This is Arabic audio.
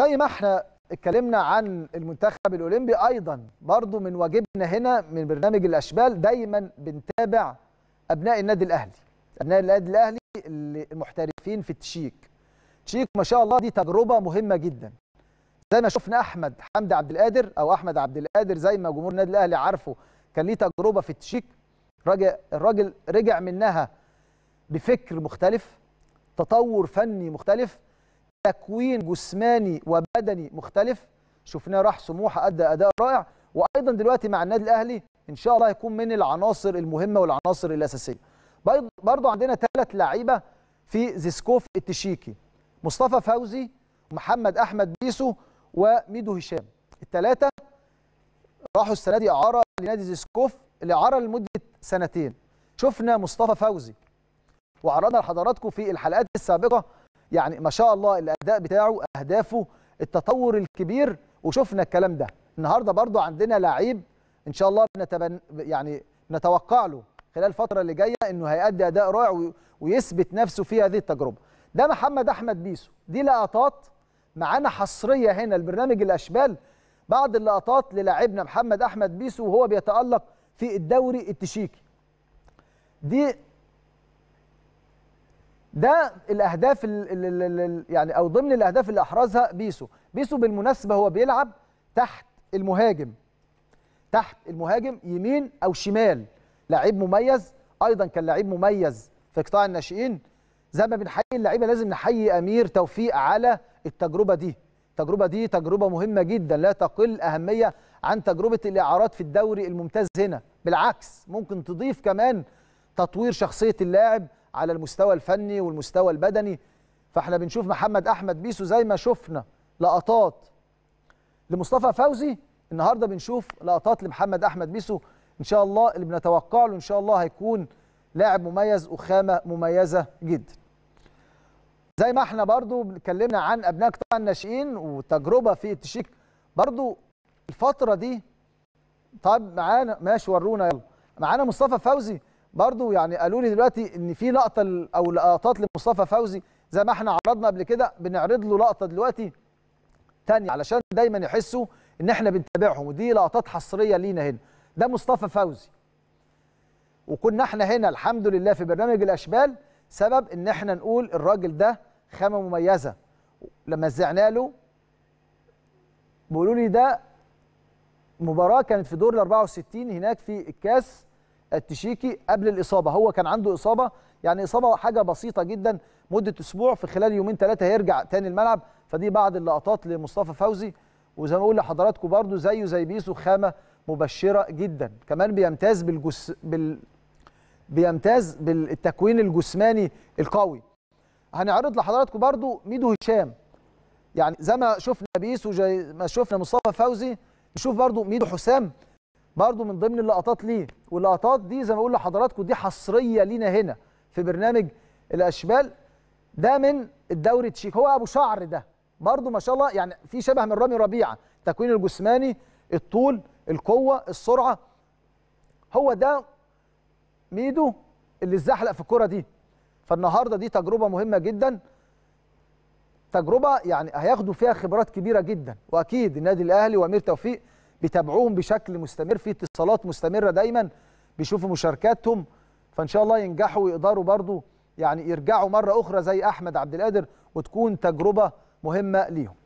زي طيب، ما احنا اتكلمنا عن المنتخب الاولمبي ايضا برضو من واجبنا هنا من برنامج الاشبال دايما بنتابع ابناء النادي الاهلي ابناء النادي الاهلي المحترفين في التشيك تشيك ما شاء الله دي تجربه مهمه جدا زي ما شفنا احمد حمدي عبد القادر او احمد عبد القادر زي ما جمهور النادي الاهلي عارفه كان ليه تجربه في التشيك الراجل رجع منها بفكر مختلف تطور فني مختلف تكوين جسماني وبدني مختلف شفناه راح سموحه ادى اداء رائع وايضا دلوقتي مع النادي الاهلي ان شاء الله هيكون من العناصر المهمه والعناصر الاساسيه برضه عندنا ثلاث لعيبه في زيسكوف التشيكي مصطفى فوزي ومحمد احمد بيسو وميدو هشام الثلاثه راحوا السنه دي اعاره لنادي زيسكوف الاعاره لمده سنتين شفنا مصطفى فوزي وعرضنا لحضراتكم في الحلقات السابقه يعني ما شاء الله الاداء بتاعه اهدافه التطور الكبير وشفنا الكلام ده النهارده برضو عندنا لعيب ان شاء الله بنتبن يعني نتوقع له خلال الفتره اللي جايه انه هيأدي اداء رائع ويثبت نفسه في هذه التجربه ده محمد احمد بيسو دي لقطات معانا حصريه هنا البرنامج الاشبال بعض اللقطات للاعبنا محمد احمد بيسو وهو بيتالق في الدوري التشيكي دي ده الاهداف يعني او ضمن الاهداف اللي احرزها بيسو بيسو بالمناسبه هو بيلعب تحت المهاجم تحت المهاجم يمين او شمال لعيب مميز ايضا كان لعيب مميز في قطاع الناشئين زي ما بنحيي اللعيبه لازم نحيي امير توفيق على التجربه دي التجربه دي تجربه مهمه جدا لا تقل اهميه عن تجربه الاعارات في الدوري الممتاز هنا بالعكس ممكن تضيف كمان تطوير شخصيه اللاعب على المستوى الفني والمستوى البدني فاحنا بنشوف محمد احمد بيسو زي ما شفنا لقطات لمصطفى فوزي النهارده بنشوف لقطات لمحمد احمد بيسو ان شاء الله اللي بنتوقع له ان شاء الله هيكون لاعب مميز وخامه مميزه جدا زي ما احنا برضو اتكلمنا عن ابناء قطاع الناشئين وتجربه في التشيك برضو الفتره دي طب معانا ماشي ورونا يلا معانا مصطفى فوزي برضو يعني قالوا لي دلوقتي ان في لقطه او لقطات لمصطفى فوزي زي ما احنا عرضنا قبل كده بنعرض له لقطه دلوقتي ثانيه علشان دايما يحسوا ان احنا بنتابعهم ودي لقطات حصريه لينا هنا ده مصطفى فوزي وكنا احنا هنا الحمد لله في برنامج الاشبال سبب ان احنا نقول الراجل ده خامه مميزه لما زعنا له بيقولوا لي ده مباراه كانت في دور ال 64 هناك في الكاس التشيكي قبل الاصابه هو كان عنده اصابه يعني اصابه حاجه بسيطه جدا مده اسبوع في خلال يومين ثلاثه هيرجع تاني الملعب فدي بعض اللقطات لمصطفى فوزي وزي ما اقول لحضراتكم برده زيه زي بيسو خامه مبشره جدا كمان بيمتاز بالجس بال بيمتاز بالتكوين الجسماني القوي هنعرض لحضراتكم برده ميدو هشام يعني زي ما شفنا بيسو زي ما شفنا مصطفى فوزي نشوف برده ميدو حسام برضو من ضمن اللقطات ليه واللقطات دي زي ما بقول لحضراتكم دي حصريه لينا هنا في برنامج الاشبال ده من الدوري تشيك هو ابو شعر ده برضو ما شاء الله يعني في شبه من رامي ربيعه تكوين الجسماني الطول القوه السرعه هو ده ميدو اللي اتزحلق في الكره دي فالنهارده دي تجربه مهمه جدا تجربه يعني هياخدوا فيها خبرات كبيره جدا واكيد النادي الاهلي وامير توفيق بيتابعوهم بشكل مستمر في اتصالات مستمره دايما بيشوفوا مشاركاتهم فان شاء الله ينجحوا ويقدروا برضو يعني يرجعوا مره اخرى زي احمد عبد القادر وتكون تجربه مهمه ليهم